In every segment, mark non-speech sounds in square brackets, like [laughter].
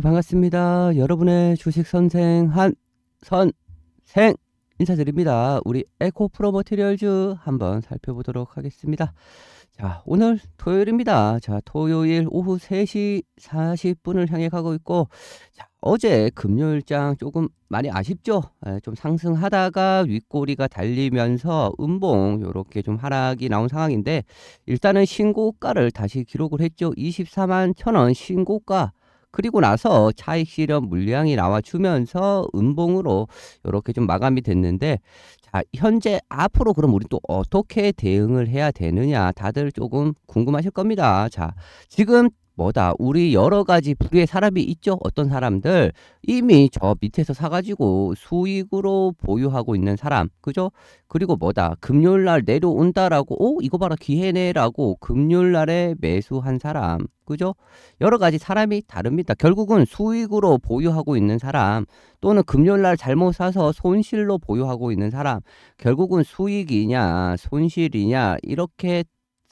반갑습니다. 여러분의 주식 선생 한선생 인사드립니다. 우리 에코 프로 머티리얼즈 한번 살펴보도록 하겠습니다. 자, 오늘 토요일입니다. 자, 토요일 오후 3시 40분을 향해 가고 있고, 자, 어제 금요일장 조금 많이 아쉽죠? 예, 좀 상승하다가 윗꼬리가 달리면서 음봉 요렇게 좀 하락이 나온 상황인데 일단은 신고가를 다시 기록을 했죠. 24만 천원 신고가 그리고 나서 차익 실현 물량이 나와주면서 음봉으로 이렇게 좀 마감이 됐는데 자 현재 앞으로 그럼 우리 또 어떻게 대응을 해야 되느냐 다들 조금 궁금하실 겁니다. 자 지금 뭐다 우리 여러 가지 부류의 사람이 있죠 어떤 사람들 이미 저 밑에서 사가지고 수익으로 보유하고 있는 사람 그죠 그리고 뭐다 금요일날 내려온다라고 오 이거 봐라 기회네라고 금요일날에 매수한 사람 그죠 여러 가지 사람이 다릅니다 결국은 수익으로 보유하고 있는 사람 또는 금요일날 잘못 사서 손실로 보유하고 있는 사람 결국은 수익이냐 손실이냐 이렇게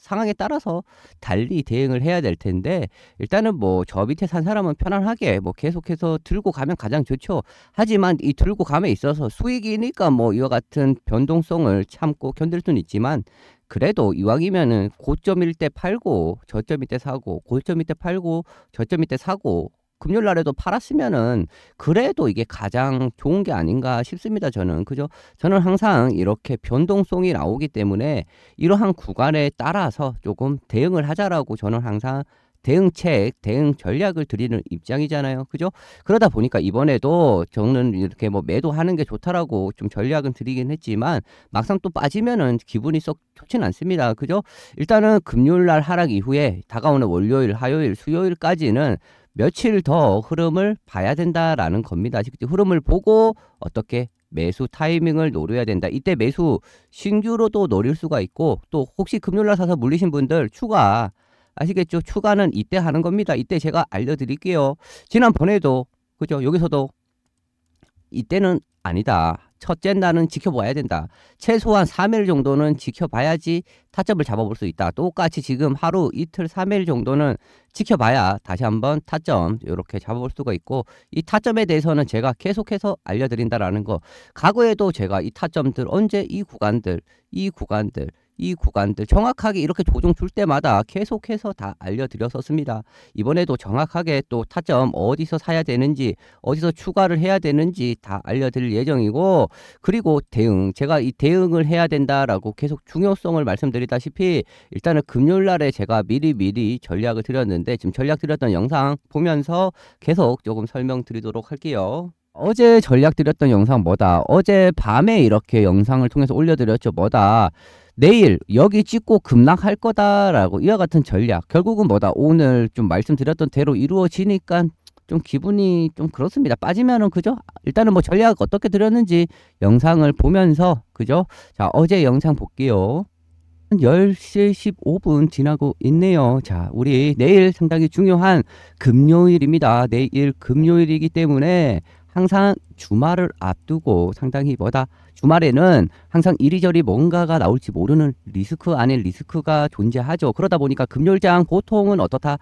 상황에 따라서 달리 대응을 해야 될 텐데 일단은 뭐 저 밑에 산 사람은 편안하게 뭐 계속해서 들고 가면 가장 좋죠. 하지만 이 들고 감에 있어서 수익이니까 뭐 이와 같은 변동성을 참고 견딜 수는 있지만 그래도 이왕이면은 고점일 때 팔고 저점일 때 사고 고점일 때 팔고 저점일 때 사고 금요일 날에도 팔았으면은 그래도 이게 가장 좋은 게 아닌가 싶습니다. 저는 그죠? 저는 항상 이렇게 변동성이 나오기 때문에 이러한 구간에 따라서 조금 대응을 하자라고 저는 항상 대응책, 대응 전략을 드리는 입장이잖아요. 그죠? 그러다 보니까 이번에도 저는 이렇게 뭐 매도하는 게 좋다라고 좀 전략은 드리긴 했지만 막상 또 빠지면은 기분이 썩 좋진 않습니다. 그죠? 일단은 금요일 날 하락 이후에 다가오는 월요일, 화요일, 수요일까지는 며칠 더 흐름을 봐야 된다라는 겁니다. 아직도 흐름을 보고 어떻게 매수 타이밍을 노려야 된다. 이때 매수 신규로도 노릴 수가 있고 또 혹시 금요일날 사서 물리신 분들 추가 아시겠죠? 추가는 이때 하는 겁니다. 이때 제가 알려드릴게요. 지난번에도 그죠? 여기서도 이때는 아니다. 첫째 날은 지켜봐야 된다. 최소한 3일 정도는 지켜봐야지 타점을 잡아볼 수 있다. 똑같이 지금 하루 이틀 3일 정도는 지켜봐야 다시 한번 타점 이렇게 잡아볼 수가 있고 이 타점에 대해서는 제가 계속해서 알려드린다라는 거 과거에도 제가 이 타점들 언제 이 구간들 이 구간들 이 구간들 정확하게 이렇게 조정 줄 때마다 계속해서 다 알려드렸었습니다. 이번에도 정확하게 또 타점 어디서 사야 되는지 어디서 추가를 해야 되는지 다 알려드릴 예정이고 그리고 대응 제가 이 대응을 해야 된다라고 계속 중요성을 말씀드리다시피 일단은 금요일날에 제가 미리 미리 전략을 드렸는데 지금 전략 드렸던 영상 보면서 계속 조금 설명드리도록 할게요. 어제 전략 드렸던 영상 뭐다 어제 밤에 이렇게 영상을 통해서 올려드렸죠 뭐다 내일 여기 찍고 급락할 거다라고 이와 같은 전략 결국은 뭐다 오늘 좀 말씀드렸던 대로 이루어지니까 좀 기분이 좀 그렇습니다. 빠지면은 그죠? 일단은 뭐 전략 어떻게 드렸는지 영상을 보면서 그죠? 자 어제 영상 볼게요. 10시 15분 지나고 있네요. 자, 우리 내일 상당히 중요한 금요일입니다. 내일 금요일이기 때문에 항상 주말을 앞두고 상당히 뭐다 주말에는 항상 이리저리 뭔가가 나올지 모르는 리스크 안에 리스크가 존재하죠. 그러다 보니까 금요일장 보통은 어떻다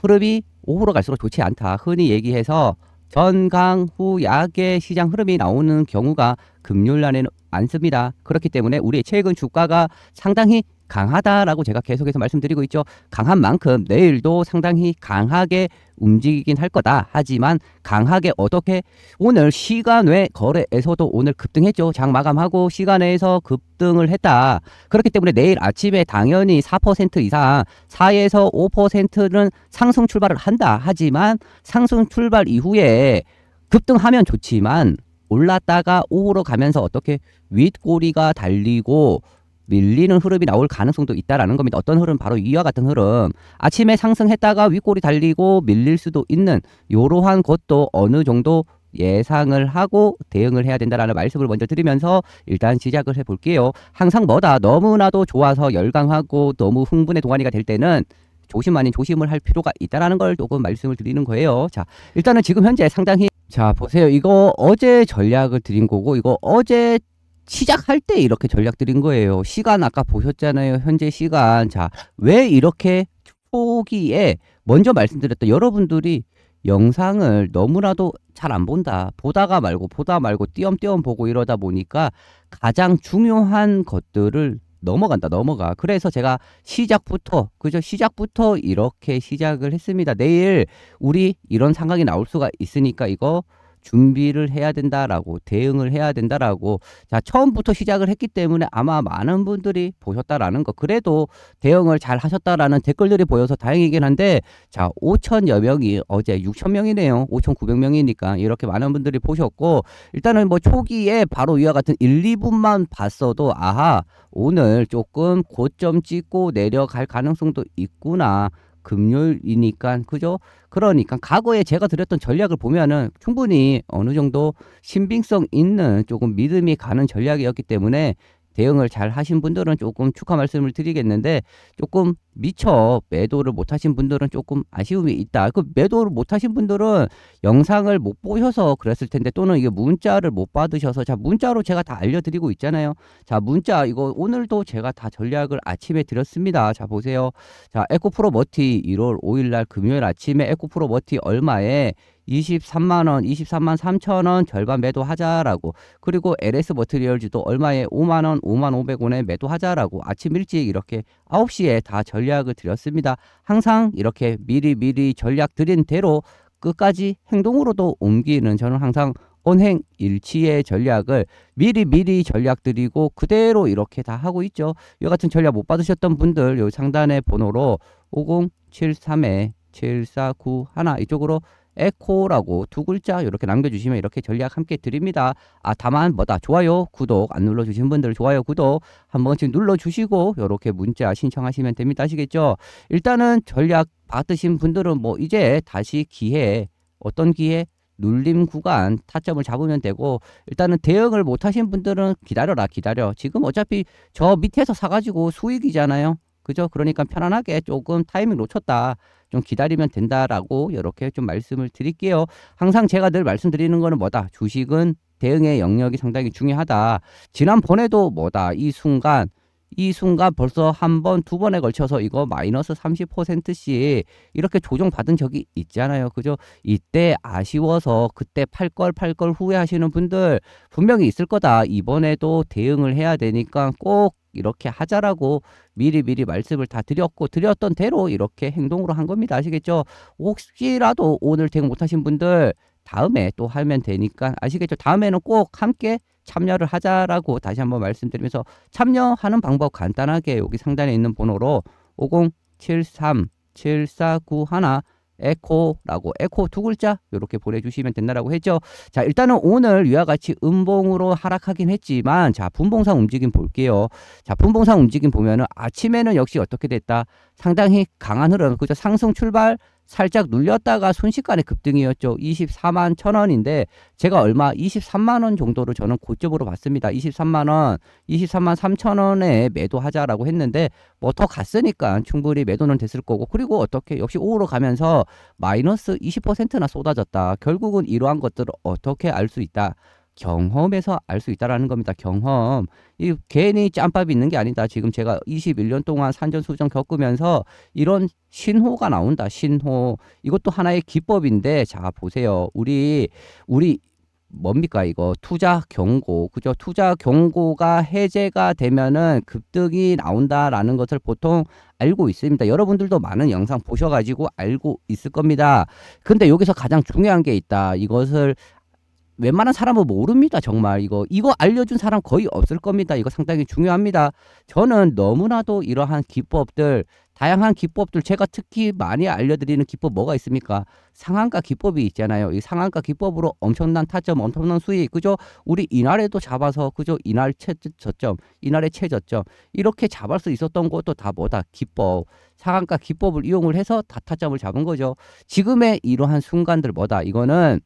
흐름이 오후로 갈수록 좋지 않다 흔히 얘기해서 전강후 약의 시장 흐름이 나오는 경우가 금요일 날에는 많습니다. 그렇기 때문에 우리의 최근 주가가 상당히 강하다라고 제가 계속해서 말씀드리고 있죠. 강한 만큼 내일도 상당히 강하게 움직이긴 할 거다. 하지만 강하게 어떻게 오늘 시간 외 거래에서도 오늘 급등했죠. 장 마감하고 시간 외 에서 급등을 했다. 그렇기 때문에 내일 아침에 당연히 4% 이상 4에서 5%는 상승 출발을 한다. 하지만 상승 출발 이후에 급등하면 좋지만 올랐다가 오후로 가면서 어떻게 윗꼬리가 달리고 밀리는 흐름이 나올 가능성도 있다라는 겁니다. 어떤 흐름 바로 이와 같은 흐름. 아침에 상승했다가 윗골이 달리고 밀릴 수도 있는 이러한 것도 어느 정도 예상을 하고 대응을 해야 된다라는 말씀을 먼저 드리면서 일단 시작을 해볼게요. 항상 뭐다 너무나도 좋아서 열광하고 너무 흥분의 동안이가될 때는 조심 아닌 조심을 할 필요가 있다라는 걸 조금 말씀을 드리는 거예요. 자, 일단은 지금 현재 상당히 자, 보세요. 이거 어제 전략을 드린 거고 이거 어제 시작할 때 이렇게 전략 드린 거예요. 시간 아까 보셨잖아요. 현재 시간. 자, 왜 이렇게 초기에 먼저 말씀드렸던 여러분들이 영상을 너무나도 잘 안 본다. 보다가 말고 보다 말고 띄엄띄엄 보고 이러다 보니까 가장 중요한 것들을 넘어간다 넘어가 그래서 제가 시작부터 그저 시작부터 이렇게 시작을 했습니다 내일 우리 이런 상황이 나올 수가 있으니까 이거 준비를 해야 된다라고 대응을 해야 된다라고 자 처음부터 시작을 했기 때문에 아마 많은 분들이 보셨다라는 거 그래도 대응을 잘 하셨다라는 댓글들이 보여서 다행이긴 한데 자 5천여 명이 어제 6천 명이네요 5,900명이니까 이렇게 많은 분들이 보셨고 일단은 뭐 초기에 바로 이와 같은 1, 2분만 봤어도 아하 오늘 조금 고점 찍고 내려갈 가능성도 있구나 금요일이니까 그죠? 그러니까 과거에 제가 드렸던 전략을 보면은 충분히 어느 정도 신빙성 있는 조금 믿음이 가는 전략이었기 때문에 대응을 잘 하신 분들은 조금 축하 말씀을 드리겠는데 조금 미처 매도를 못하신 분들은 조금 아쉬움이 있다. 그 매도를 못하신 분들은 영상을 못 보셔서 그랬을 텐데 또는 이게 문자를 못 받으셔서 자 문자로 제가 다 알려드리고 있잖아요. 자 문자 이거 오늘도 제가 다 전략을 아침에 드렸습니다. 자 보세요. 자 에코프로 머티 1월 5일날 금요일 아침에 에코프로 머티 얼마에 23만원, 23만 3천원 절반 매도하자라고 그리고 LS 머트리얼즈도 얼마에 5만원, 5만 5백원에 매도하자라고 아침 일찍 이렇게 9시에 다 전략 을 전략을 드렸습니다. 항상 이렇게 미리미리 전략 드린 대로 끝까지 행동으로도 옮기는 저는 항상 온행 일치의 전략을 미리미리 전략드리고 그대로 이렇게 다 하고 있죠. 이와 같은 전략 못 받으셨던 분들 요 상단의 번호로 5073에 7491 이쪽으로 에코라고 두 글자 이렇게 남겨주시면 이렇게 전략 함께 드립니다. 아 다만 뭐다 좋아요 구독 안 눌러주신 분들 좋아요 구독 한 번씩 눌러주시고 이렇게 문자 신청하시면 됩니다. 아시겠죠? 일단은 전략 받으신 분들은 뭐 이제 다시 기회 어떤 기회 눌림 구간 타점을 잡으면 되고 일단은 대응을 못하신 분들은 기다려라 기다려 지금 어차피 저 밑에서 사가지고 수익이잖아요 그죠 그러니까 편안하게 조금 타이밍 놓쳤다 좀 기다리면 된다라고 이렇게 좀 말씀을 드릴게요. 항상 제가 늘 말씀드리는 거는 뭐다. 주식은 대응의 영역이 상당히 중요하다. 지난번에도 뭐다. 이 순간 이 순간 벌써 한 번, 두 번에 걸쳐서 이거 마이너스 30%씩 이렇게 조정받은 적이 있잖아요. 그죠? 이때 아쉬워서 그때 팔 걸 팔 걸 후회하시는 분들 분명히 있을 거다. 이번에도 대응을 해야 되니까 꼭 이렇게 하자라고 미리 미리 말씀을 다 드렸고 드렸던 대로 이렇게 행동으로 한 겁니다. 아시겠죠? 혹시라도 오늘 대응 못하신 분들 다음에 또 하면 되니까 아시겠죠? 다음에는 꼭 함께 참여를 하자라고 다시 한번 말씀드리면서 참여하는 방법 간단하게 여기 상단에 있는 번호로 5073749 1 에코라고 에코 두 글자 이렇게 보내주시면 된다라고 했죠. 자 일단은 오늘 위와 같이 음봉으로 하락하긴 했지만 자 분봉상 움직임 볼게요. 자 분봉상 움직임 보면은 아침에는 역시 어떻게 됐다 상당히 강한 흐름 그죠 상승 출발 살짝 눌렸다가 순식간에 급등이었죠. 24만 천 원인데 제가 얼마 23만 원 정도로 저는 고점으로 봤습니다. 23만 원, 23만 3천 원에 매도하자라고 했는데 뭐 더 갔으니까 충분히 매도는 됐을 거고 그리고 어떻게 역시 오후로 가면서 마이너스 20%나 쏟아졌다. 결국은 이러한 것들을 어떻게 알 수 있다. 경험에서 알 수 있다라는 겁니다. 경험. 이 괜히 짬밥이 있는 게 아니다. 지금 제가 21년 동안 산전수전 겪으면서 이런 신호가 나온다. 신호. 이것도 하나의 기법인데 자 보세요. 우리 우리 뭡니까 이거 투자 경고 그죠 투자 경고가 해제가 되면은 급등이 나온다라는 것을 보통 알고 있습니다 여러분들도 많은 영상 보셔가지고 알고 있을 겁니다 근데 여기서 가장 중요한 게 있다 이것을 웬만한 사람은 모릅니다. 정말 이거 이거 알려준 사람 거의 없을 겁니다. 이거 상당히 중요합니다. 저는 너무나도 이러한 기법들 다양한 기법들 제가 특히 많이 알려드리는 기법 뭐가 있습니까? 상한가 기법이 있잖아요. 이 상한가 기법으로 엄청난 타점, 엄청난 수익, 그죠? 우리 이날에도 잡아서 그죠? 이날 최저점, 이날의 최저점 이렇게 잡을 수 있었던 것도 다 뭐다 기법, 상한가 기법을 이용을 해서 다 타점을 잡은 거죠. 지금의 이러한 순간들 뭐다 이거는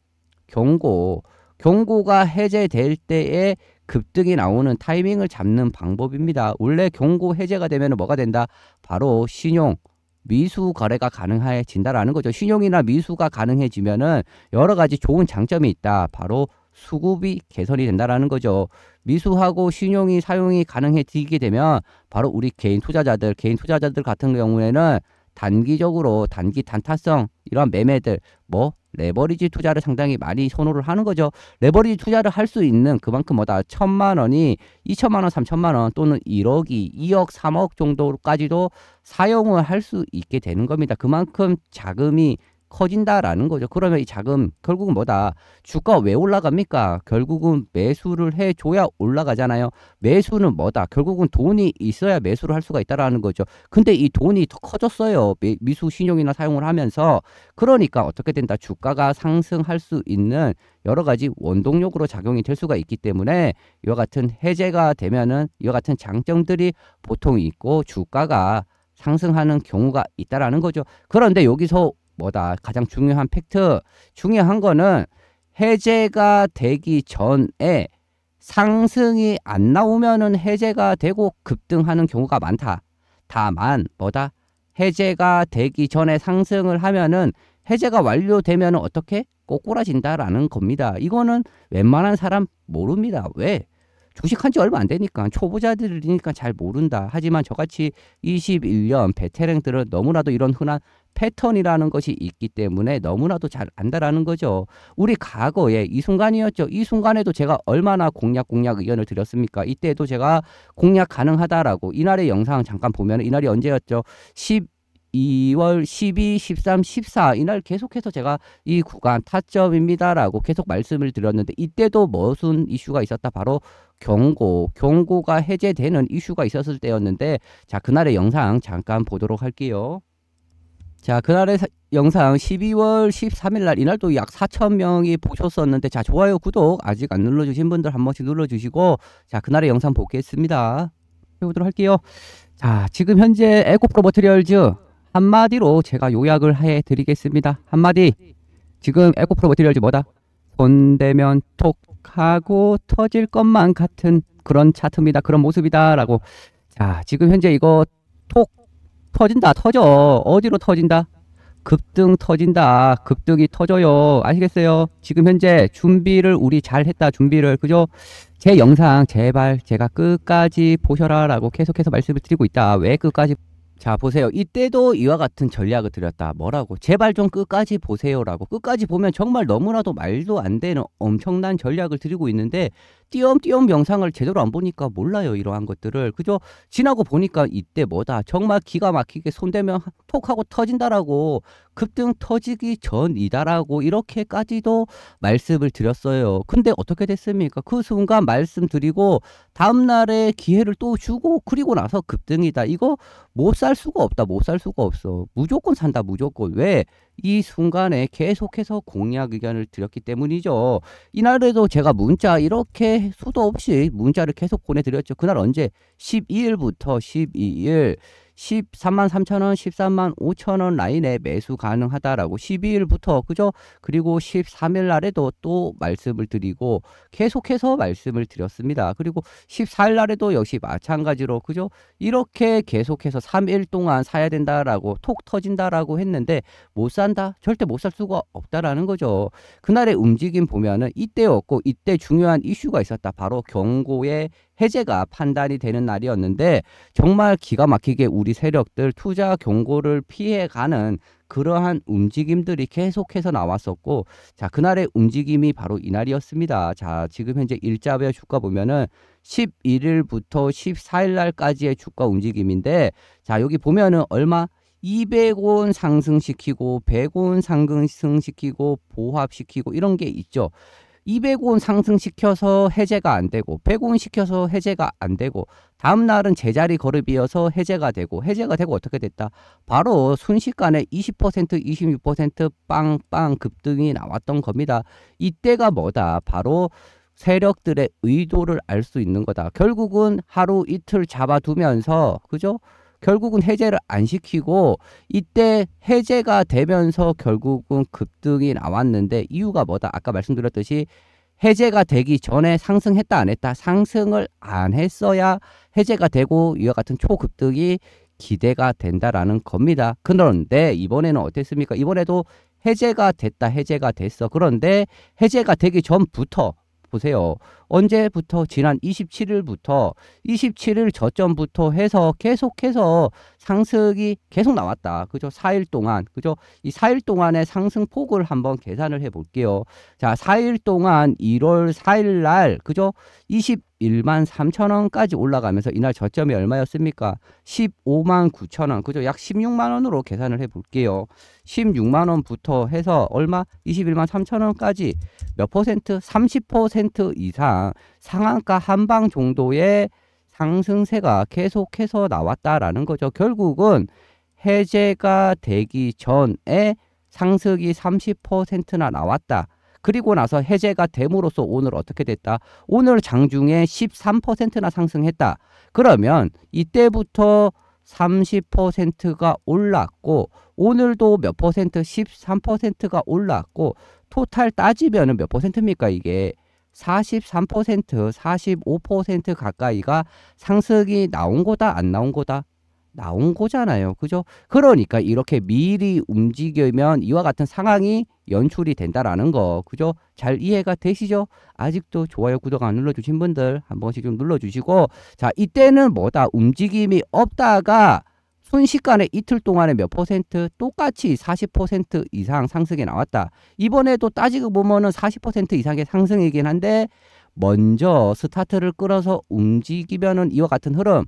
경고. 경고가 해제될 때에 급등이 나오는 타이밍을 잡는 방법입니다. 원래 경고 해제가 되면 뭐가 된다? 바로 신용, 미수 거래가 가능해진다라는 거죠. 신용이나 미수가 가능해지면은 여러 가지 좋은 장점이 있다. 바로 수급이 개선이 된다라는 거죠. 미수하고 신용이 사용이 가능해지게 되면 바로 우리 개인 투자자들, 개인 투자자들 같은 경우에는 단기적으로 단기 단타성 이러한 매매들 뭐 레버리지 투자를 상당히 많이 선호를 하는 거죠. 레버리지 투자를 할 수 있는 그만큼 뭐다 천만 원이 이천만 원, 삼천만 원 또는 일억이이억삼억 정도까지도 사용을 할 수 있게 되는 겁니다. 그만큼 자금이 커진다라는 거죠. 그러면 이 자금 결국은 뭐다? 주가 왜 올라갑니까? 결국은 매수를 해줘야 올라가잖아요. 매수는 뭐다? 결국은 돈이 있어야 매수를 할 수가 있다라는 거죠. 근데 이 돈이 더 커졌어요. 미수 신용이나 사용을 하면서 그러니까 어떻게 된다? 주가가 상승할 수 있는 여러 가지 원동력으로 작용이 될 수가 있기 때문에 이와 같은 해제가 되면은 이와 같은 장점들이 보통 있고 주가가 상승하는 경우가 있다라는 거죠. 그런데 여기서 뭐다 가장 중요한 팩트 중요한 거는 해제가 되기 전에 상승이 안 나오면은 해제가 되고 급등하는 경우가 많다. 다만 뭐다 해제가 되기 전에 상승을 하면은 해제가 완료되면은 어떻게 꼬꾸라진다라는 겁니다. 이거는 웬만한 사람 모릅니다. 왜? 주식한 지 얼마 안 되니까 초보자들이니까 잘 모른다. 하지만 저같이 21년 베테랑들은 너무나도 이런 흔한 패턴이라는 것이 있기 때문에 너무나도 잘 안다라는 거죠. 우리 과거에 이 순간이었죠. 이 순간에도 제가 얼마나 공략공략 의견을 드렸습니까? 이때도 제가 공략 가능하다라고 이날의 영상 잠깐 보면 이날이 언제였죠? 10 2월 12, 13, 14 이날 계속해서 제가 이 구간 타점입니다라고 계속 말씀을 드렸는데 이때도 무슨 이슈가 있었다 바로 경고, 경고가 해제되는 이슈가 있었을 때였는데 자 그날의 영상 잠깐 보도록 할게요. 자, 그날의 사, 영상 12월 13일 날 이날도 약 4천 명이 보셨었는데 자, 좋아요, 구독 아직 안 눌러 주신 분들 한 번씩 눌러 주시고 자, 그날의 영상 보겠습니다. 해 보도록 할게요. 자, 지금 현재 에코프로 머티리얼즈 한마디로 제가 요약을 해 드리겠습니다. 한마디. 지금 에코프로 머티리얼즈 뭐다? 손대면 톡 하고 터질 것만 같은 그런 차트입니다. 그런 모습이다라고. 자, 지금 현재 이거 톡 터진다 터져 어디로 터진다 급등 터진다 급등이 터져요 아시겠어요 지금 현재 준비를 우리 잘 했다 준비를 그죠 제 영상 제발 제가 끝까지 보셔라 라고 계속해서 말씀을 드리고 있다 왜 끝까지 자 보세요 이때도 이와 같은 전략을 드렸다 뭐라고 제발 좀 끝까지 보세요 라고 끝까지 보면 정말 너무나도 말도 안 되는 엄청난 전략을 드리고 있는데 띄엄띄엄 영상을 제대로 안 보니까 몰라요 이러한 것들을 그저 지나고 보니까 이때 뭐다 정말 기가 막히게 손대면 톡 하고 터진다라고 급등 터지기 전이다라고 이렇게까지도 말씀을 드렸어요 근데 어떻게 됐습니까 그 순간 말씀드리고 다음날에 기회를 또 주고 그리고 나서 급등이다 이거 못 살 수가 없다 못 살 수가 없어 무조건 산다 무조건 왜이 순간에 계속해서 공약 의견을 드렸기 때문이죠. 이날에도 제가 문자 이렇게 수도 없이 문자를 계속 보내드렸죠. 그날 언제? 12일부터 12일 1 3만3천원1 3만5천원 라인에 매수 가능하다라고 1 2일부터 그죠? 그리고 1 3일 날에도 또 말씀을 드리고 계속해서 말씀을 드렸습니다. 그리고 1 4일 날에도 역시 마찬가지로 그죠? 이렇게 계속해서 3일 동안 사야 된다라고 톡 터진다라고 했는데 못 산다? 절대 못 살 수가 없다라는 거죠. 그날의 움직임 보면은 이때였고 이때 중요한 이슈가 있었다. 바로 경고의 해제가 판단이 되는 날이었는데 정말 기가 막히게 우리 세력들 투자 경고를 피해가는 그러한 움직임들이 계속해서 나왔었고 자 그날의 움직임이 바로 이날이었습니다. 자 지금 현재 일자배 주가 보면은 11일부터 14일 날까지의 주가 움직임인데 자 여기 보면은 얼마 200원 상승시키고 100원 상승시키고 보합시키고 이런 게 있죠. 200원 상승시켜서 해제가 안 되고 100원 시켜서 해제가 안 되고 다음 날은 제자리 거래비어서 해제가 되고 해제가 되고 어떻게 됐다? 바로 순식간에 20% 26% 빵빵 급등이 나왔던 겁니다. 이때가 뭐다? 바로 세력들의 의도를 알 수 있는 거다. 결국은 하루 이틀 잡아두면서 그죠? 결국은 해제를 안 시키고 이때 해제가 되면서 결국은 급등이 나왔는데 이유가 뭐다? 아까 말씀드렸듯이 해제가 되기 전에 상승했다 안 했다 상승을 안 했어야 해제가 되고 이와 같은 초급등이 기대가 된다라는 겁니다. 그런데 이번에는 어땠습니까? 이번에도 해제가 됐다 해제가 됐어. 그런데 해제가 되기 전부터 보세요. 언제부터 지난 27일부터 27일 저점부터 해서 계속해서 상승이 계속 나왔다. 그죠? 4일 동안. 그죠? 이 4일 동안의 상승폭을 한번 계산을 해 볼게요. 자, 4일 동안 1월 4일 날 그죠? 21만 3천 원까지 올라가면서 이날 저점이 얼마였습니까? 15만 9천 원. 그죠? 약 16만 원으로 계산을 해 볼게요. 16만 원부터 해서 얼마? 21만 3천 원까지 몇 퍼센트? 30% 이상 상한가 한방 정도의 상승세가 계속해서 나왔다라는 거죠. 결국은 해제가 되기 전에 상승이 30%나 나왔다. 그리고 나서 해제가 됨으로써 오늘 어떻게 됐다? 오늘 장중에 13%나 상승했다. 그러면 이때부터 30%가 올랐고 오늘도 몇 퍼센트 13%가 올랐고 토탈 따지면 은몇 퍼센트입니까 이게 43%, 45% 가까이가 상승이 나온 거다 안 나온 거다 나온 거잖아요. 그죠? 그러니까 이렇게 미리 움직이면 이와 같은 상황이 연출이 된다라는 거. 그죠? 잘 이해가 되시죠? 아직도 좋아요, 구독 안 눌러주신 분들 한 번씩 좀 눌러주시고 자 이때는 뭐다 움직임이 없다가 순식간에 이틀 동안에 몇 퍼센트 똑같이 40% 이상 상승이 나왔다. 이번에도 따지고 보면은 40% 이상의 상승이긴 한데 먼저 스타트를 끌어서 움직이면은 이와 같은 흐름,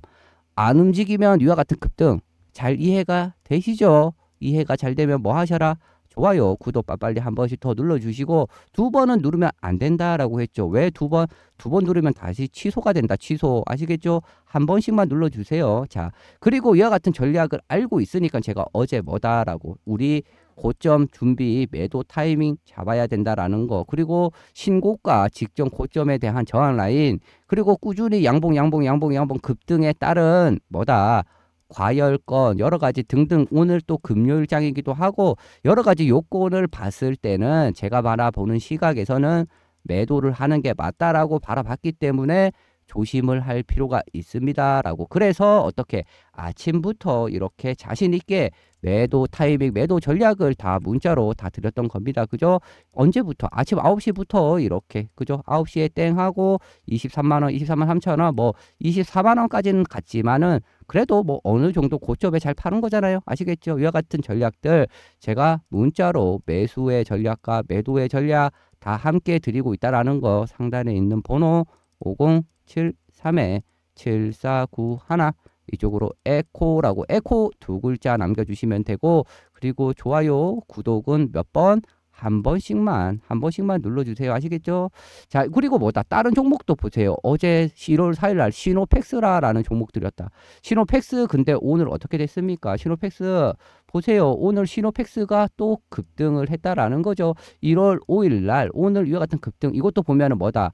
안 움직이면 이와 같은 급등 잘 이해가 되시죠? 이해가 잘 되면 뭐 하셔라? 좋아요, 구독 빨리 한 번씩 더 눌러주시고 두 번은 누르면 안 된다라고 했죠. 왜 두 번? 두 번 누르면 다시 취소가 된다. 취소 아시겠죠? 한 번씩만 눌러주세요. 자 그리고 이와 같은 전략을 알고 있으니까 제가 어제 뭐다라고 우리 고점 준비 매도 타이밍 잡아야 된다라는 거 그리고 신고가 직전 고점에 대한 저항 라인 그리고 꾸준히 양봉 양봉 양봉 양봉 급등에 따른 뭐다 과열권 여러 가지 등등 오늘 또 금요일장이기도 하고 여러 가지 요건을 봤을 때는 제가 바라보는 시각에서는 매도를 하는 게 맞다라고 바라봤기 때문에 조심을 할 필요가 있습니다라고 그래서 어떻게 아침부터 이렇게 자신 있게 매도 타이밍, 매도 전략을 다 문자로 다 드렸던 겁니다. 그죠? 언제부터? 아침 9시부터 이렇게, 그죠? 9시에 땡 하고 23만원, 23만 3천원, 뭐 24만원까지는 갔지만은 그래도 뭐 어느 정도 고점에 잘 파는 거잖아요. 아시겠죠? 이와 같은 전략들 제가 문자로 매수의 전략과 매도의 전략 다 함께 드리고 있다라는 거 상단에 있는 번호 507 3에 7491 이쪽으로 에코라고 에코 두 글자 남겨주시면 되고 그리고 좋아요, 구독은 몇 번? 한 번씩만 한 번씩만 눌러주세요 아시겠죠 자 그리고 뭐다 다른 종목도 보세요 어제 1월 4일날 시노팩스라라는 종목 들렸다 시노팩스 근데 오늘 어떻게 됐습니까 시노팩스 보세요 오늘 시노팩스가또 급등을 했다라는 거죠 1월 5일날 오늘 이와 같은 급등 이것도 보면은 뭐다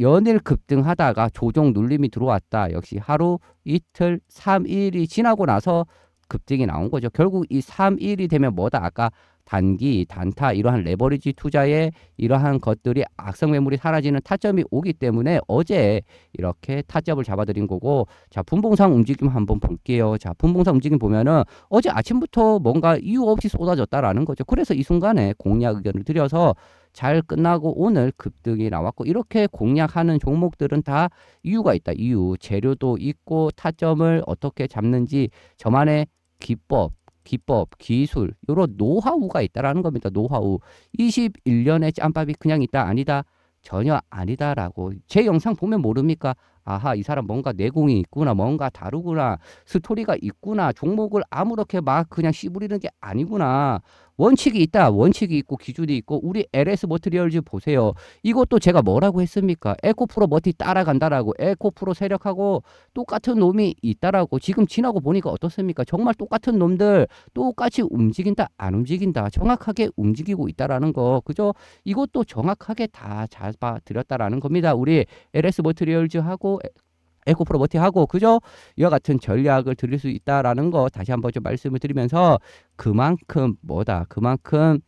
연일 급등하다가 조정 눌림이 들어왔다. 역시 하루, 이틀, 삼일이 지나고 나서 급등이 나온 거죠. 결국 이삼일이 되면 뭐다? 아까 단기, 단타 이러한 레버리지 투자에 이러한 것들이 악성 매물이 사라지는 타점이 오기 때문에 어제 이렇게 타점을 잡아드린 거고 자 분봉상 움직임 한번 볼게요. 자 분봉상 움직임 보면은 어제 아침부터 뭔가 이유 없이 쏟아졌다라는 거죠. 그래서 이 순간에 공략 의견을 드려서 잘 끝나고 오늘 급등이 나왔고 이렇게 공략하는 종목들은 다 이유가 있다. 이유, 재료도 있고 타점을 어떻게 잡는지 저만의 기법, 기법, 기술 이런 노하우가 있다라는 겁니다. 노하우. 21년의 짬밥이 그냥 있다 아니다. 전혀 아니다라고 제 영상 보면 모릅니까? 아하 이 사람 뭔가 내공이 있구나 뭔가 다르구나 스토리가 있구나 종목을 아무렇게 막 그냥 씨부리는 게 아니구나 원칙이 있다 원칙이 있고 기준이 있고 우리 LS 머트리얼즈 보세요 이것도 제가 뭐라고 했습니까 에코프로 머티 따라간다라고 에코프로 세력하고 똑같은 놈이 있다라고 지금 지나고 보니까 어떻습니까 정말 똑같은 놈들 똑같이 움직인다 안 움직인다 정확하게 움직이고 있다라는 거 그죠 이것도 정확하게 다 잡아드렸다라는 겁니다 우리 LS 머트리얼즈하고 하 에코 프로버티 하고 그죠? 이와 같은 전략을 들을 수 있다라는 거 다시 한번 좀 말씀을 드리면서 그만큼 뭐다 그만큼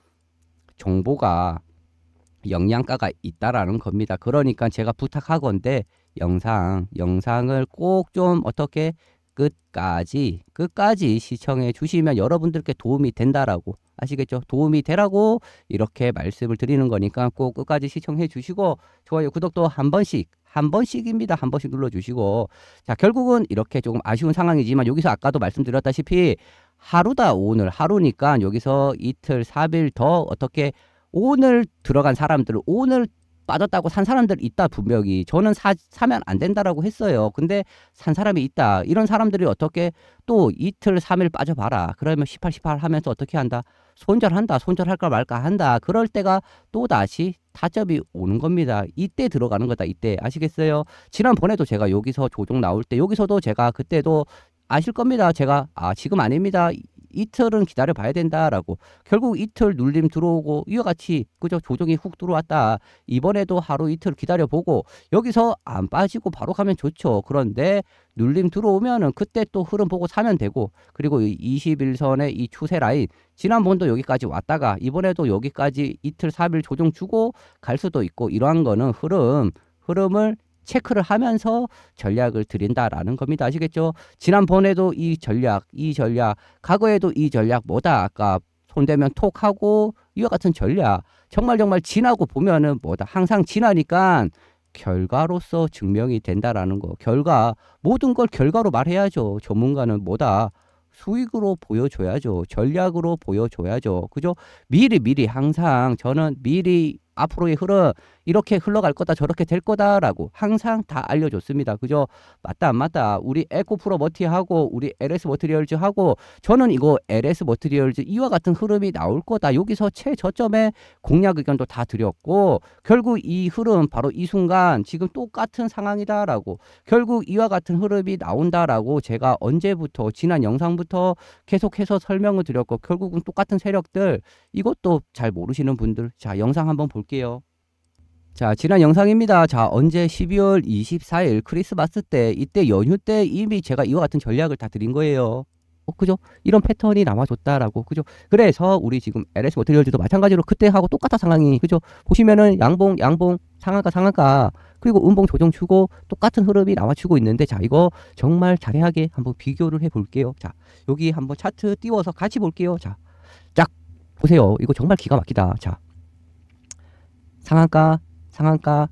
정보가 영양가가 있다라는 겁니다. 그러니까 제가 부탁하건데 영상 영상을 꼭 좀 어떻게 끝까지 끝까지 시청해 주시면 여러분들께 도움이 된다라고 아시겠죠? 도움이 되라고 이렇게 말씀을 드리는 거니까 꼭 끝까지 시청해 주시고 좋아요 구독도 한 번씩 한 번씩입니다. 한 번씩 눌러주시고 자 결국은 이렇게 조금 아쉬운 상황이지만 여기서 아까도 말씀드렸다시피 하루다 오늘 하루니까 여기서 이틀 삼일더 어떻게 오늘 들어간 사람들 오늘 빠졌다고 산 사람들 있다 분명히 저는 사, 사면 안 된다라고 했어요 근데 산 사람이 있다 이런 사람들이 어떻게 또 이틀 삼일 빠져봐라 그러면 십팔 십팔 하면서 어떻게 한다 손절한다 손절할까 말까 한다 그럴 때가 또다시 타점이 오는 겁니다. 이때 들어가는 거다. 이때 아시겠어요? 지난번에도 제가 여기서 조정 나올 때 여기서도 제가 그때도 아실 겁니다. 제가 아 지금 아닙니다. 이틀은 기다려 봐야 된다라고 결국 이틀 눌림 들어오고 이와 같이 그저 조정이 훅 들어왔다 이번에도 하루 이틀 기다려 보고 여기서 안 빠지고 바로 가면 좋죠 그런데 눌림 들어오면은 그때 또 흐름 보고 사면 되고 그리고 이 21선의 이 추세 라인 지난번도 여기까지 왔다가 이번에도 여기까지 이틀 3일 조정 주고 갈 수도 있고 이러한 거는 흐름 흐름을 체크를 하면서 전략을 드린다라는 겁니다. 아시겠죠? 지난번에도 이 전략, 이 전략, 과거에도 이 전략 뭐다 아까 손대면 톡하고 이와 같은 전략 정말 정말 지나고 보면은 뭐다 항상 지나니까 결과로서 증명이 된다라는 거 결과 모든 걸 결과로 말해야죠. 전문가는 뭐다 수익으로 보여줘야죠. 전략으로 보여줘야죠. 그죠? 미리 미리 항상 저는 미리 앞으로의 흐름 이렇게 흘러갈 거다 저렇게 될 거다라고 항상 다 알려줬습니다. 그죠? 맞다 안 맞다. 우리 에코프로 머티하고 우리 LS 머티리얼즈하고 저는 이거 LS 머티리얼즈 이와 같은 흐름이 나올 거다. 여기서 최저점에 공략 의견도 다 드렸고 결국 이 흐름 바로 이 순간 지금 똑같은 상황이다라고 결국 이와 같은 흐름이 나온다라고 제가 언제부터 지난 영상부터 계속해서 설명을 드렸고 결국은 똑같은 세력들 이것도 잘 모르시는 분들 자 영상 한번 볼게요. 볼게요. 자 지난 영상입니다. 자 언제 12월 24일 크리스마스 때 이때 연휴 때 이미 제가 이와 같은 전략을 다 드린 거예요. 어, 그죠? 이런 패턴이 남아줬다라고 그죠? 그래서 우리 지금 LS 모트리얼즈도 마찬가지로 그때하고 똑같은 상황이 그죠? 보시면은 양봉 양봉 상한가 상한가 그리고 음봉 조정 추고 똑같은 흐름이 나와주고 있는데 자 이거 정말 자세하게 한번 비교를 해볼게요. 자 여기 한번 차트 띄워서 같이 볼게요. 자짝 보세요. 이거 정말 기가 막히다. 자 상한가, 상한가,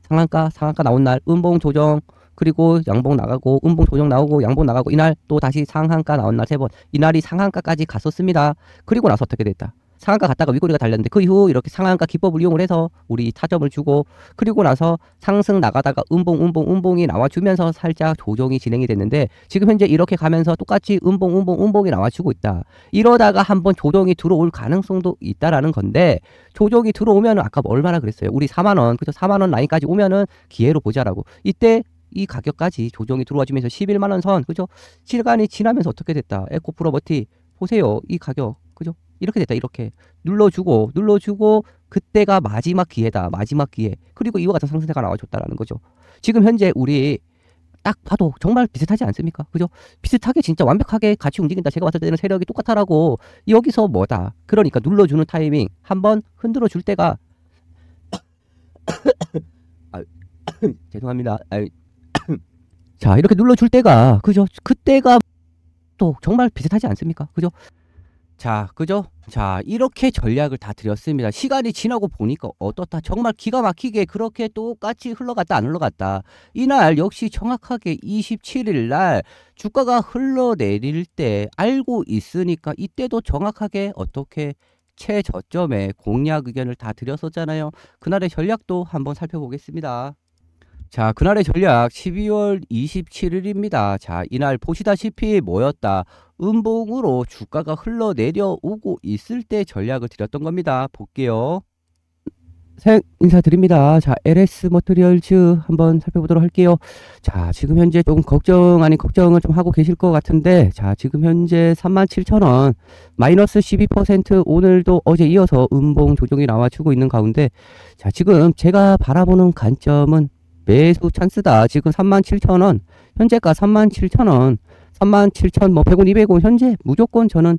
상한가, 상한가 나온 날 음봉 조정 그리고 양봉 나가고 음봉 조정 나오고 양봉 나가고 이날 또 다시 상한가 나온 날 세 번 이날이 상한가까지 갔었습니다. 그리고 나서 어떻게 됐다? 상한가 갔다가 윗꼬리가 달렸는데 그 이후 이렇게 상한가 기법을 이용을 해서 우리 타점을 주고 그리고 나서 상승 나가다가 음봉 음봉 음봉이 나와주면서 살짝 조정이 진행이 됐는데 지금 현재 이렇게 가면서 똑같이 음봉 음봉 음봉이 나와주고 있다. 이러다가 한번 조정이 들어올 가능성도 있다라는 건데 조정이 들어오면 아까 뭐 얼마나 그랬어요. 우리 4만원 그죠 4만원 라인까지 오면은 기회로 보자라고 이때 이 가격까지 조정이 들어와주면서 11만원 선 그죠 시간이 지나면서 어떻게 됐다 에코프로버티 보세요 이 가격 그죠 이렇게 됐다 이렇게 눌러주고 눌러주고 그때가 마지막 기회다 마지막 기회 그리고 이와 같은 상승세가 나와줬다라는 거죠 지금 현재 우리 딱 봐도 정말 비슷하지 않습니까 그죠 비슷하게 진짜 완벽하게 같이 움직인다 제가 봤을 때는 세력이 똑같아라고 여기서 뭐다 그러니까 눌러주는 타이밍 한번 흔들어 줄 때가 [coughs] 아, [coughs] 죄송합니다 아, [coughs] 자 이렇게 눌러줄 때가 그죠 그때가 또 정말 비슷하지 않습니까 그죠 자, 그죠? 자, 이렇게 전략을 다 드렸습니다. 시간이 지나고 보니까 어떻다. 정말 기가 막히게 그렇게 똑같이 흘러갔다 안 흘러갔다. 이날 역시 정확하게 27일 날 주가가 흘러내릴 때 알고 있으니까 이때도 정확하게 어떻게 최저점에 공략 의견을 다 드렸었잖아요. 그날의 전략도 한번 살펴보겠습니다. 자, 그날의 전략 12월 27일입니다. 자, 이날 보시다시피 뭐였다? 음봉으로 주가가 흘러내려오고 있을 때 전략을 드렸던 겁니다. 볼게요. 생 인사드립니다. 자, LS 머트리얼즈 한번 살펴보도록 할게요. 자, 지금 현재 조금 걱정 아닌 걱정을 좀 하고 계실 것 같은데, 자, 지금 현재 37,000원, 마이너스 12% 오늘도 어제 이어서 음봉 조정이 나와주고 있는 가운데, 자, 지금 제가 바라보는 관점은 매수 찬스다. 지금 37,000원, 현재가 37,000원, 37,000, 뭐 100원, 200원 현재 무조건 저는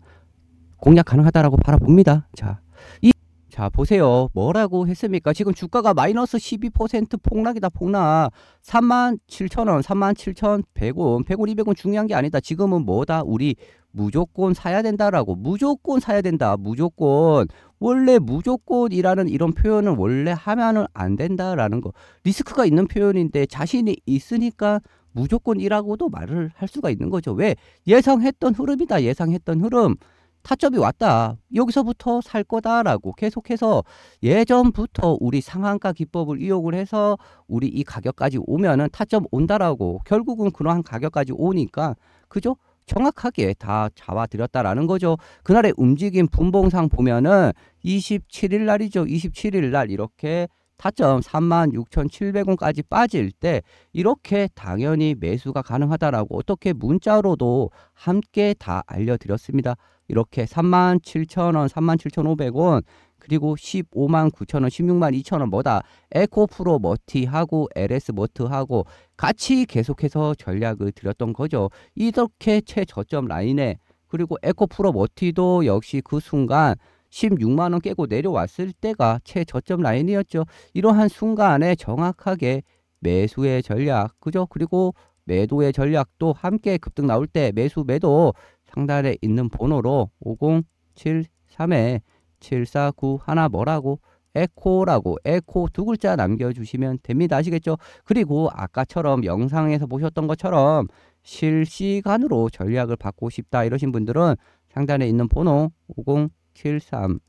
공략 가능하다라고 바라봅니다. 자, 이, 자, 보세요. 뭐라고 했습니까? 지금 주가가 마이너스 12% 폭락이다, 폭락. 37,000원, 37,100원, 100원, 200원 중요한 게 아니다. 지금은 뭐다? 우리 무조건 사야 된다라고. 무조건 사야 된다. 무조건. 원래 무조건이라는 이런 표현을 원래 하면은 안 된다라는 거. 리스크가 있는 표현인데 자신이 있으니까 무조건이라고도 말을 할 수가 있는 거죠. 왜? 예상했던 흐름이다. 예상했던 흐름. 타점이 왔다. 여기서부터 살 거다라고 계속해서 예전부터 우리 상한가 기법을 이용을 해서 우리 이 가격까지 오면은 타점 온다라고 결국은 그러한 가격까지 오니까 그죠? 정확하게 다 잡아드렸다라는 거죠. 그날의 움직임 분봉상 보면은 27일 날이죠. 27일 날 이렇게 타점 36,700원까지 빠질 때 이렇게 당연히 매수가 가능하다라고 어떻게 문자로도 함께 다 알려드렸습니다. 이렇게 37,000원, 37,500원 그리고 15만 9천 원, 16만 2천 원 뭐다 에코 프로 머티하고 LS 머트하고 같이 계속해서 전략을 드렸던 거죠. 이렇게 최저점 라인에 그리고 에코 프로 머티도 역시 그 순간 16만 원 깨고 내려왔을 때가 최저점 라인이었죠. 이러한 순간에 정확하게 매수의 전략, 그죠? 그리고 매도의 전략도 함께 급등 나올 때 매수 매도 상단에 있는 번호로 507 3에 749 하나 뭐라고 에코라고 에코 두 글자 남겨주시면 됩니다. 아시겠죠? 그리고 아까처럼 영상에서 보셨던 것처럼 실시간으로 전략을 받고 싶다 이러신 분들은 상단에 있는 번호 5073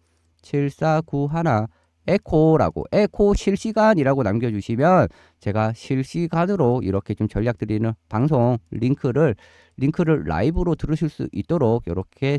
7491 에코라고 에코 실시간이라고 남겨주시면 제가 실시간으로 이렇게 좀 전략 드리는 방송 링크를 링크를 라이브로 들으실 수 있도록 이렇게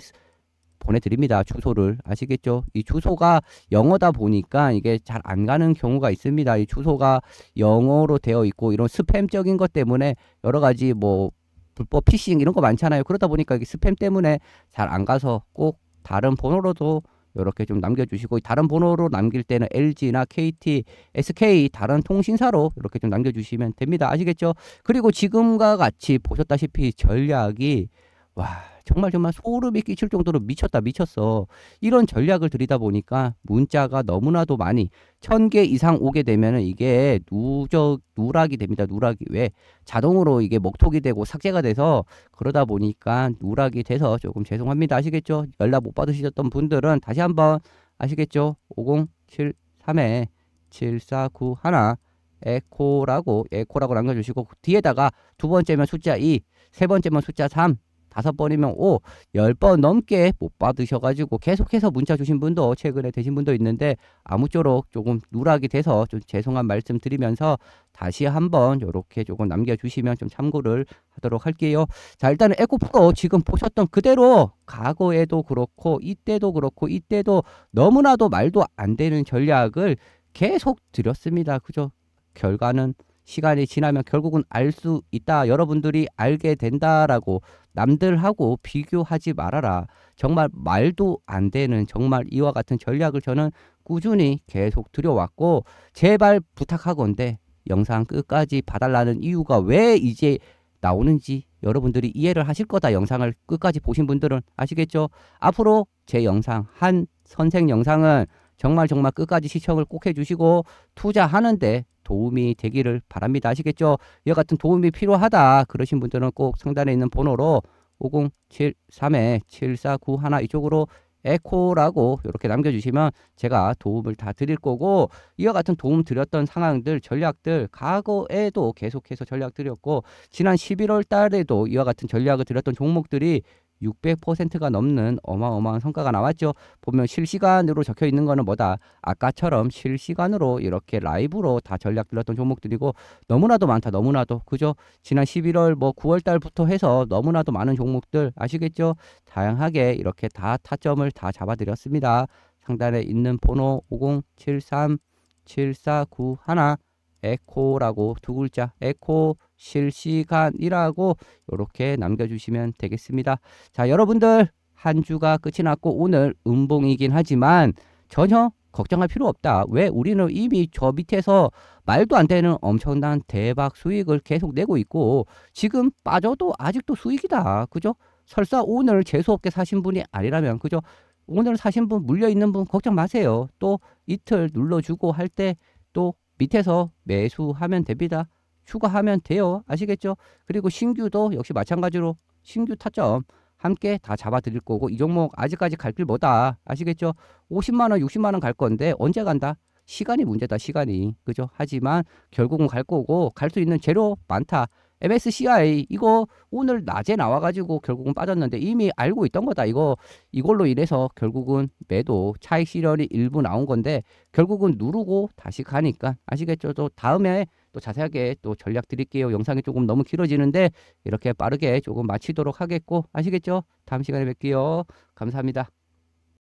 보내드립니다. 주소를 아시겠죠? 이 주소가 영어다 보니까 이게 잘 안 가는 경우가 있습니다. 이 주소가 영어로 되어 있고 이런 스팸적인 것 때문에 여러 가지 뭐 불법 피싱 이런 거 많잖아요. 그러다 보니까 이게 스팸 때문에 잘 안 가서 꼭 다른 번호로도 이렇게 좀 남겨주시고 다른 번호로 남길 때는 LG나 KT, SK 다른 통신사로 이렇게 좀 남겨주시면 됩니다. 아시겠죠? 그리고 지금과 같이 보셨다시피 전략이 와 정말 정말 소름이 끼칠 정도로 미쳤다 미쳤어 이런 전략을 들이다 보니까 문자가 너무나도 많이 천개 이상 오게 되면은 이게 누적 누락이 됩니다 누락이 왜 자동으로 이게 목록이 되고 삭제가 돼서 그러다 보니까 누락이 돼서 조금 죄송합니다 아시겠죠 연락 못 받으셨던 분들은 다시 한번 아시겠죠 5073에 7491 에코라고 에코라고 남겨주시고 그 뒤에다가 두 번째면 숫자 2, 세 번째면 숫자 3, 다섯 번이면 오, 열 번 넘게 못 받으셔가지고 계속해서 문자 주신 분도 최근에 되신 분도 있는데 아무쪼록 조금 누락이 돼서 좀 죄송한 말씀 드리면서 다시 한번 이렇게 조금 남겨주시면 좀 참고를 하도록 할게요. 자 일단은 에코프로 지금 보셨던 그대로 과거에도 그렇고 이때도 그렇고 이때도 너무나도 말도 안 되는 전략을 계속 드렸습니다. 그죠? 결과는 시간이 지나면 결국은 알 수 있다. 여러분들이 알게 된다라고 남들하고 비교하지 말아라. 정말 말도 안 되는 정말 이와 같은 전략을 저는 꾸준히 계속 들여왔고 제발 부탁하건대 영상 끝까지 봐달라는 이유가 왜 이제 나오는지 여러분들이 이해를 하실 거다. 영상을 끝까지 보신 분들은 아시겠죠? 앞으로 제 영상 한 선생 영상은 정말 정말 끝까지 시청을 꼭 해주시고 투자하는데 도움이 되기를 바랍니다. 아시겠죠? 이와 같은 도움이 필요하다 그러신 분들은 꼭 상단에 있는 번호로 507-3-7491 이쪽으로 에코라고 이렇게 남겨주시면 제가 도움을 다 드릴 거고 이와 같은 도움 드렸던 상황들 전략들 과거에도 계속해서 전략 드렸고 지난 11월 달에도 이와 같은 전략을 드렸던 종목들이 600%가 넘는 어마어마한 성과가 나왔죠. 보면 실시간으로 적혀 있는 거는 뭐다? 아까처럼 실시간으로 이렇게 라이브로 다 전략들었던 종목들이고 너무나도 많다. 너무나도 그죠? 지난 11월 뭐 9월 달부터 해서 너무나도 많은 종목들 아시겠죠? 다양하게 이렇게 다 타점을 다 잡아드렸습니다. 상단에 있는 번호 5073 7491 에코라고 두 글자 에코 실시간이라고 이렇게 남겨주시면 되겠습니다. 자 여러분들 한 주가 끝이 났고 오늘 음봉이긴 하지만 전혀 걱정할 필요 없다. 왜 우리는 이미 저 밑에서 말도 안 되는 엄청난 대박 수익을 계속 내고 있고 지금 빠져도 아직도 수익이다. 그죠? 설사 오늘 재수없게 사신 분이 아니라면 그죠? 오늘 사신 분 물려있는 분 걱정 마세요. 또 이틀 눌러주고 할 때 또 밑에서 매수하면 됩니다. 추가하면 돼요. 아시겠죠? 그리고 신규도 역시 마찬가지로 신규 타점 함께 다 잡아드릴 거고 이 종목 아직까지 갈 길 뭐다 아시겠죠? 50만원 60만원 갈 건데 언제 간다? 시간이 문제다 시간이 그죠? 하지만 결국은 갈 거고 갈 수 있는 재료 많다. MSCI 이거 오늘 낮에 나와가지고 결국은 빠졌는데 이미 알고 있던 거다 이거 이걸로 인해서 결국은 매도 차익 실현이 일부 나온 건데 결국은 누르고 다시 가니까 아시겠죠? 또 다음에 또 자세하게 또 전략 드릴게요. 영상이 조금 너무 길어지는데 이렇게 빠르게 조금 마치도록 하겠고 아시겠죠? 다음 시간에 뵐게요. 감사합니다.